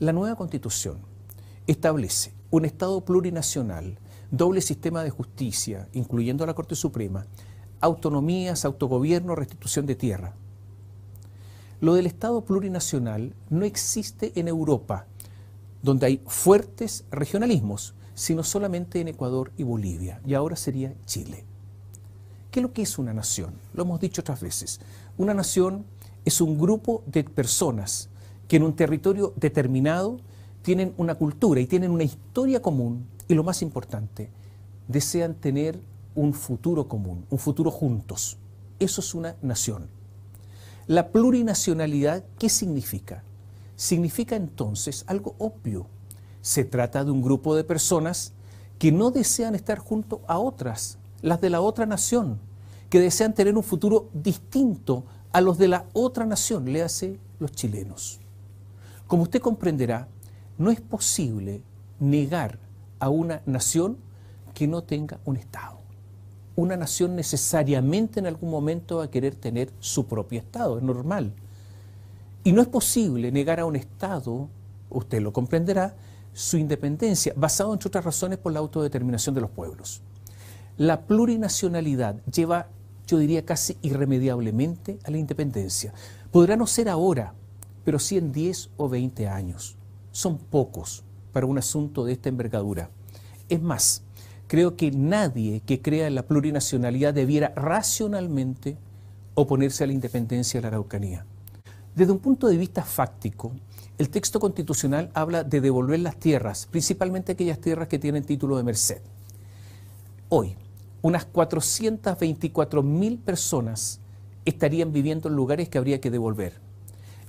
La nueva constitución establece un Estado plurinacional, doble sistema de justicia, incluyendo la Corte Suprema, autonomías, autogobierno, restitución de tierra. Lo del Estado plurinacional no existe en Europa, donde hay fuertes regionalismos, sino solamente en Ecuador y Bolivia, y ahora sería Chile. ¿Qué es lo que es una nación? Lo hemos dicho otras veces. Una nación es un grupo de personas que en un territorio determinado tienen una cultura y tienen una historia común y lo más importante, desean tener un futuro común, un futuro juntos. Eso es una nación. La plurinacionalidad, ¿qué significa? Significa entonces algo obvio. Se trata de un grupo de personas que no desean estar junto a otras, las de la otra nación, que desean tener un futuro distinto a los de la otra nación, le hace los chilenos. Como usted comprenderá, no es posible negar a una nación que no tenga un Estado. Una nación necesariamente en algún momento va a querer tener su propio Estado, es normal. Y no es posible negar a un Estado, usted lo comprenderá, su independencia, basado entre otras razones por la autodeterminación de los pueblos. La plurinacionalidad lleva, yo diría, casi irremediablemente a la independencia. Podrá no ser ahora, pero sí en 10 o 20 años. Son pocos para un asunto de esta envergadura. Es más, creo que nadie que crea en la plurinacionalidad debiera racionalmente oponerse a la independencia de la Araucanía. Desde un punto de vista fáctico, el texto constitucional habla de devolver las tierras, principalmente aquellas tierras que tienen título de merced. Hoy, unas 424 mil personas estarían viviendo en lugares que habría que devolver.